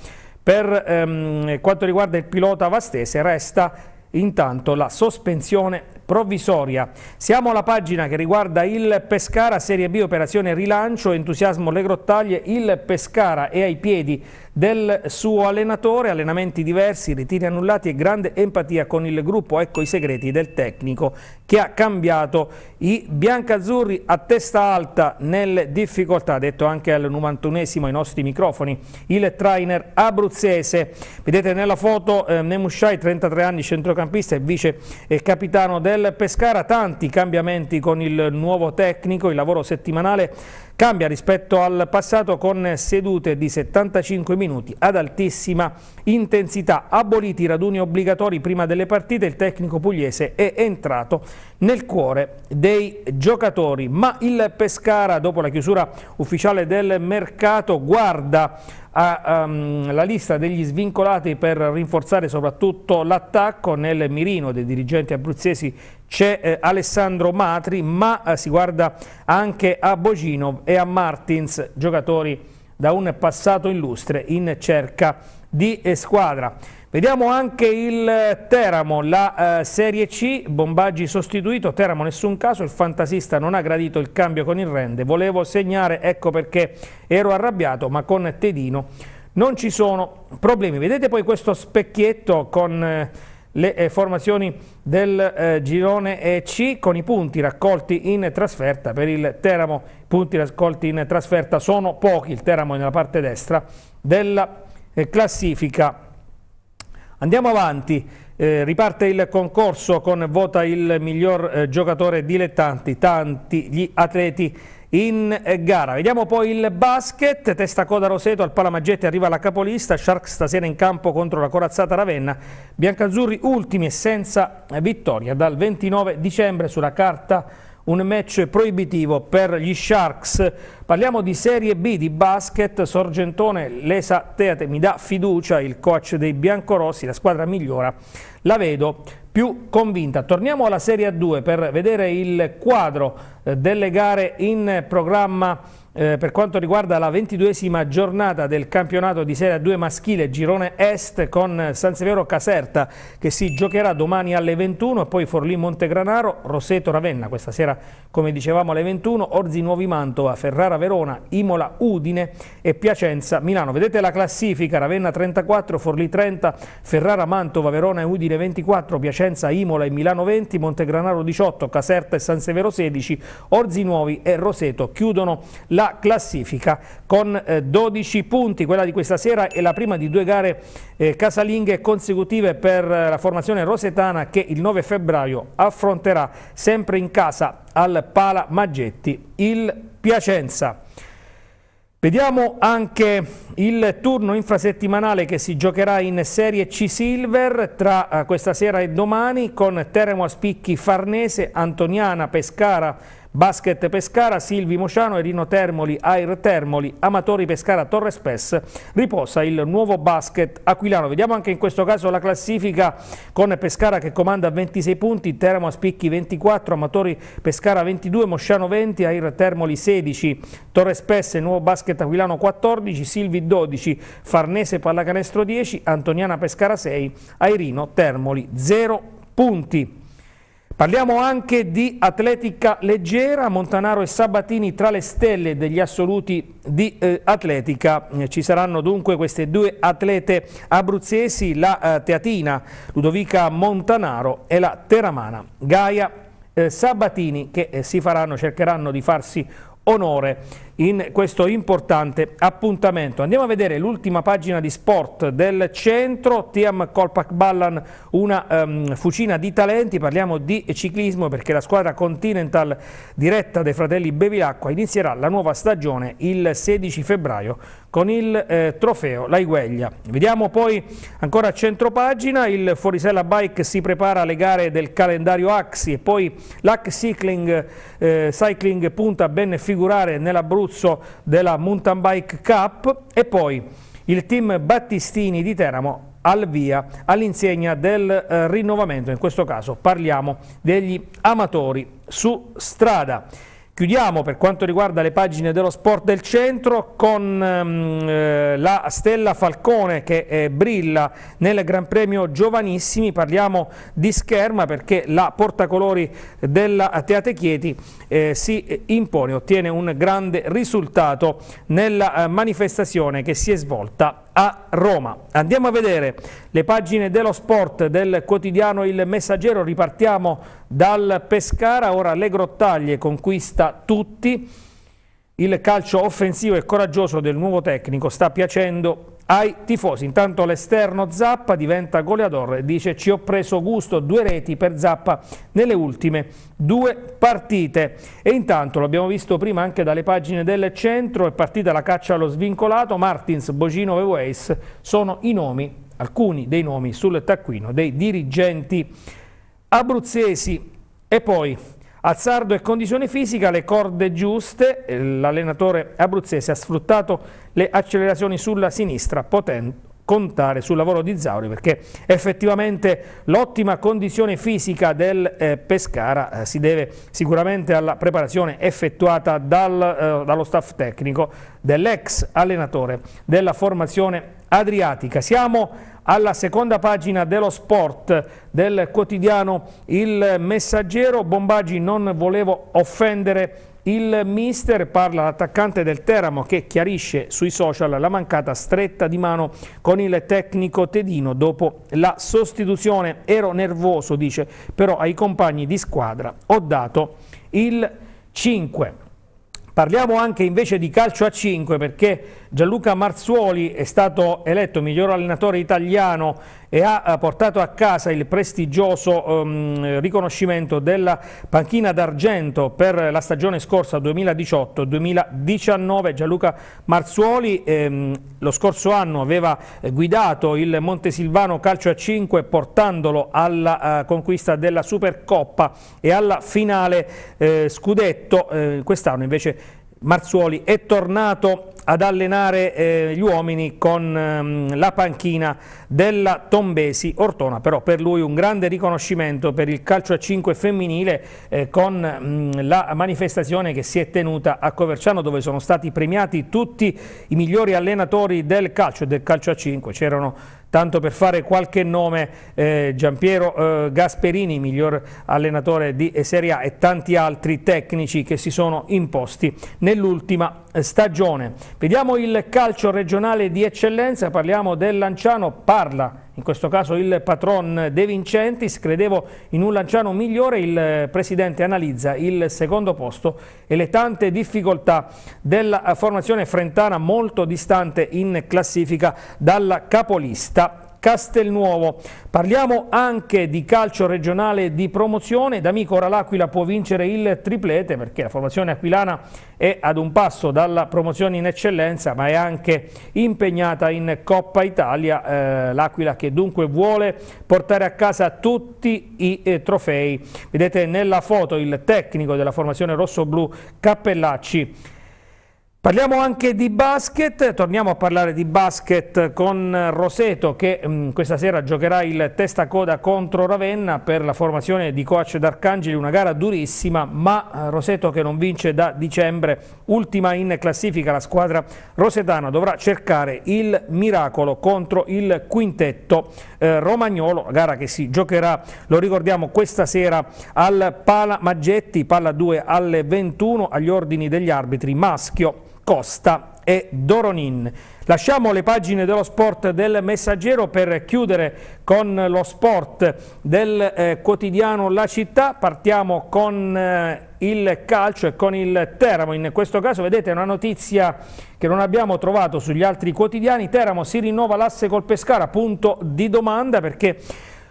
Per ehm, quanto riguarda il pilota Vastese resta intanto la sospensione provvisoria. Siamo alla pagina che riguarda il Pescara, Serie B, operazione rilancio, entusiasmo le grottaglie, il Pescara è ai piedi del suo allenatore, allenamenti diversi, ritiri annullati e grande empatia con il gruppo, ecco i segreti del tecnico che ha cambiato i biancazzurri a testa alta nelle difficoltà, detto anche al 91esimo ai nostri microfoni, il trainer abruzzese, vedete nella foto eh, Nemushai 33 anni centrocampista e vice eh, capitano del del Pescara, tanti cambiamenti con il nuovo tecnico, il lavoro settimanale Cambia rispetto al passato con sedute di 75 minuti ad altissima intensità. Aboliti i raduni obbligatori prima delle partite, il tecnico pugliese è entrato nel cuore dei giocatori. Ma il Pescara, dopo la chiusura ufficiale del mercato, guarda ehm, la lista degli svincolati per rinforzare soprattutto l'attacco nel mirino dei dirigenti abruzzesi c'è eh, Alessandro Matri, ma eh, si guarda anche a Bogino e a Martins, giocatori da un passato illustre in cerca di eh, squadra. Vediamo anche il Teramo, la eh, Serie C, Bombaggi sostituito, Teramo nessun caso, il fantasista non ha gradito il cambio con il Rende, volevo segnare, ecco perché ero arrabbiato, ma con Tedino non ci sono problemi. Vedete poi questo specchietto con eh, le eh, formazioni del eh, girone C con i punti raccolti in trasferta per il Teramo. I punti raccolti in trasferta sono pochi, il Teramo è nella parte destra della eh, classifica. Andiamo avanti, eh, riparte il concorso con vota il miglior eh, giocatore dilettanti, tanti gli atleti in eh, gara. Vediamo poi il basket, testa coda Roseto al Palamaggetti arriva la capolista, Sharks stasera in campo contro la corazzata Ravenna, Biancazzurri ultimi e senza eh, vittoria dal 29 dicembre sulla carta un match proibitivo per gli Sharks. Parliamo di Serie B di basket, Sorgentone, Lesa Teate mi dà fiducia, il coach dei biancorossi, la squadra migliora, la vedo più convinta. Torniamo alla Serie A2 per vedere il quadro eh, delle gare in programma eh, per quanto riguarda la ventiduesima giornata del campionato di Serie 2 maschile Girone Est con San Severo Caserta che si giocherà domani alle 21 e poi Forlì Montegranaro, Roseto Ravenna questa sera come dicevamo alle 21, Orzi Nuovi Mantova, Ferrara Verona, Imola Udine e Piacenza Milano. Vedete la classifica Ravenna 34, Forlì 30, Ferrara Mantova, Verona e Udine 24, Piacenza Imola e Milano 20, Montegranaro 18, Caserta e San Severo 16, Orzi Nuovi e Roseto chiudono la la classifica con 12 eh, punti. Quella di questa sera è la prima di due gare eh, casalinghe consecutive per eh, la formazione rosetana che il 9 febbraio affronterà sempre in casa al Pala Maggetti il Piacenza. Vediamo anche il turno infrasettimanale che si giocherà in Serie C Silver tra questa sera e domani con Teramo Spicchi Farnese, Antoniana Pescara Basket Pescara, Silvi Mociano, Erino Termoli, Air Termoli, Amatori Pescara, Torres Pes, riposa il nuovo basket aquilano. Vediamo anche in questo caso la classifica con Pescara che comanda 26 punti, Teramo a spicchi 24, Amatori Pescara 22, Mosciano 20, Air Termoli 16, Torres Pes, nuovo basket aquilano 14, Silvi 12, Farnese Pallacanestro 10, Antoniana Pescara 6, Airino Termoli 0 punti. Parliamo anche di atletica leggera, Montanaro e Sabatini tra le stelle degli assoluti di eh, atletica. Eh, ci saranno dunque queste due atlete abruzzesi, la eh, teatina Ludovica Montanaro e la teramana Gaia eh, Sabatini che eh, si faranno, cercheranno di farsi onore in questo importante appuntamento. Andiamo a vedere l'ultima pagina di sport del centro, Tiam Kolpak Ballan, una um, fucina di talenti, parliamo di ciclismo perché la squadra Continental diretta dai fratelli Bevilacqua inizierà la nuova stagione il 16 febbraio con il eh, trofeo La Igueglia. Vediamo poi ancora a centro pagina, il Forisella Bike si prepara alle gare del calendario Axi e poi l'AXI Cycling, eh, Cycling punta a ben figurare nella Bruce Abruzzo della Mountain Bike Cup e poi il team Battistini di Teramo al via all'insegna del eh, rinnovamento, in questo caso parliamo degli amatori su strada. Chiudiamo per quanto riguarda le pagine dello sport del centro con ehm, eh, la Stella Falcone che eh, brilla nel Gran Premio Giovanissimi, parliamo di scherma perché la portacolori della Teate Chieti eh, si eh, impone, ottiene un grande risultato nella eh, manifestazione che si è svolta a Roma. Andiamo a vedere le pagine dello sport del quotidiano Il Messaggero, ripartiamo dal Pescara, ora le grottaglie conquista tutti, il calcio offensivo e coraggioso del nuovo tecnico sta piacendo ai tifosi. Intanto l'esterno Zappa diventa goleador, e dice ci ho preso gusto, due reti per Zappa nelle ultime due partite. E intanto, l'abbiamo visto prima anche dalle pagine del centro, è partita la caccia allo svincolato, Martins, Bogino e Weiss sono i nomi, alcuni dei nomi sul taccuino dei dirigenti abruzzesi. E poi Azzardo e condizione fisica, le corde giuste, l'allenatore abruzzese ha sfruttato le accelerazioni sulla sinistra, potendo contare sul lavoro di Zauri perché effettivamente l'ottima condizione fisica del eh, Pescara eh, si deve sicuramente alla preparazione effettuata dal, eh, dallo staff tecnico dell'ex allenatore della formazione adriatica. Siamo alla seconda pagina dello sport del quotidiano Il Messaggero. Bombaggi non volevo offendere il mister parla l'attaccante del Teramo che chiarisce sui social la mancata stretta di mano con il tecnico Tedino dopo la sostituzione. Ero nervoso, dice, però ai compagni di squadra ho dato il 5. Parliamo anche invece di calcio a 5 perché Gianluca Marzuoli è stato eletto miglior allenatore italiano e ha eh, portato a casa il prestigioso um, riconoscimento della panchina d'argento per la stagione scorsa 2018-2019. Gianluca Marzuoli ehm, lo scorso anno aveva eh, guidato il Montesilvano calcio a 5 portandolo alla eh, conquista della Supercoppa e alla finale eh, scudetto. Eh, Quest'anno invece Marzuoli è tornato ad allenare eh, gli uomini con ehm, la panchina della Tombesi Ortona, però per lui un grande riconoscimento per il calcio a 5 femminile eh, con mh, mm, la manifestazione che si è tenuta a Coverciano dove sono stati premiati tutti i migliori allenatori del calcio e del calcio a 5, c'erano tanto per fare qualche nome, eh, Giampiero eh, Gasperini, miglior allenatore di eh, Serie A e tanti altri tecnici che si sono imposti nell'ultima eh, stagione. Vediamo il calcio regionale di eccellenza, parliamo del Lanciano, parla in questo caso il patron De Vincentis, credevo in un lanciano migliore, il presidente analizza il secondo posto e le tante difficoltà della formazione frentana molto distante in classifica dalla capolista Castelnuovo. Parliamo anche di calcio regionale di promozione, D'Amico ora l'Aquila può vincere il triplete perché la formazione aquilana è ad un passo dalla promozione in eccellenza ma è anche impegnata in Coppa Italia, eh, l'Aquila che dunque vuole portare a casa tutti i eh, trofei. Vedete nella foto il tecnico della formazione rosso-blu Cappellacci Parliamo anche di basket, torniamo a parlare di basket con Roseto che mh, mm, questa sera giocherà il testa coda contro Ravenna per la formazione di coach d'Arcangeli, una gara durissima ma eh, Roseto che non vince da dicembre, ultima in classifica la squadra rosetana dovrà cercare il miracolo contro il quintetto eh, romagnolo, gara che si giocherà, lo ricordiamo, questa sera al Pala Maggetti, palla 2 alle 21 agli ordini degli arbitri maschio Costa e Doronin. Lasciamo le pagine dello sport del Messaggero per chiudere con lo sport del eh, quotidiano La Città. Partiamo con eh, il calcio e con il Teramo. In questo caso vedete una notizia che non abbiamo trovato sugli altri quotidiani. Teramo si rinnova l'asse col Pescara, punto di domanda perché...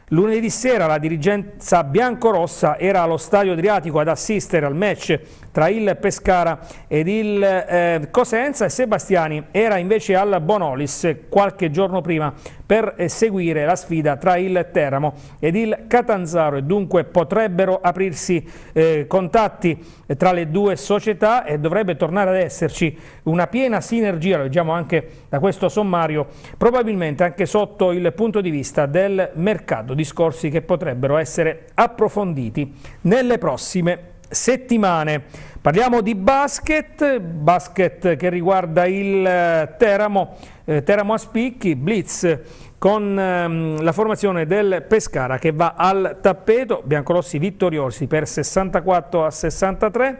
Lunedì sera la dirigenza biancorossa era allo stadio Adriatico ad assistere al match tra il Pescara ed il eh, Cosenza e Sebastiani era invece al Bonolis qualche giorno prima per eh, seguire la sfida tra il Teramo ed il Catanzaro e dunque potrebbero aprirsi eh, contatti tra le due società e dovrebbe tornare ad esserci una piena sinergia, lo leggiamo anche da questo sommario, probabilmente anche sotto il punto di vista del mercato, discorsi che potrebbero essere approfonditi nelle prossime settimane. Parliamo di basket, basket che riguarda il eh, Teramo, eh, Teramo a spicchi, Blitz con ehm, la formazione del Pescara che va al tappeto, biancolossi vittoriosi per 64 a 63,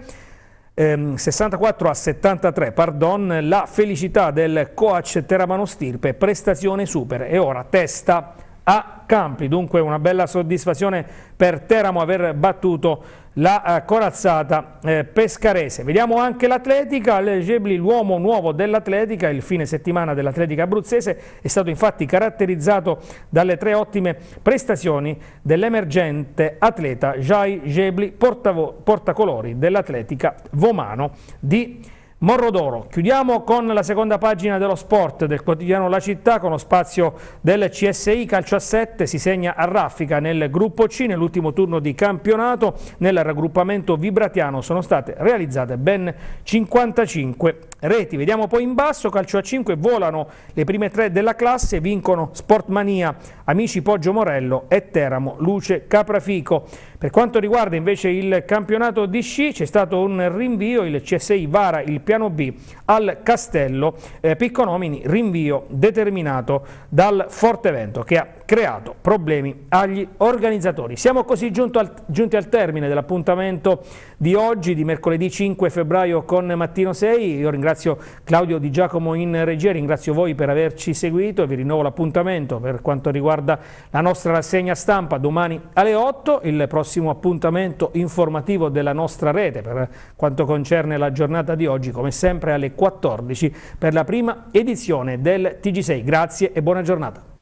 64 ehm, a 73, pardon, la felicità del coach Teramano Stirpe, prestazione super e ora testa a Campi. Dunque una bella soddisfazione per Teramo aver battuto la eh, corazzata eh, pescarese. Vediamo anche l'atletica, Gebli l'uomo nuovo dell'atletica, il fine settimana dell'atletica abruzzese è stato infatti caratterizzato dalle tre ottime prestazioni dell'emergente atleta Jai Gebli, portacolori dell'atletica Vomano di Morro d'Oro. Chiudiamo con la seconda pagina dello sport del quotidiano La Città con lo spazio del CSI Calcio a 7 si segna a raffica nel gruppo C nell'ultimo turno di campionato nel raggruppamento vibratiano sono state realizzate ben 55 reti. Vediamo poi in basso Calcio a 5 volano le prime tre della classe vincono Sportmania, Amici Poggio Morello e Teramo Luce Caprafico. Per quanto riguarda invece il campionato di sci c'è stato un rinvio, il CSI vara il piano B al Castello eh, Picconomini, rinvio determinato dal forte vento che ha creato problemi agli organizzatori. Siamo così al, giunti al termine dell'appuntamento di oggi, di mercoledì 5 febbraio con Mattino 6. Io ringrazio Claudio Di Giacomo in regia, ringrazio voi per averci seguito e vi rinnovo l'appuntamento per quanto riguarda la nostra rassegna stampa domani alle 8, il prossimo prossimo appuntamento informativo della nostra rete per quanto concerne la giornata di oggi, come sempre alle 14 per la prima edizione del TG6. Grazie e buona giornata.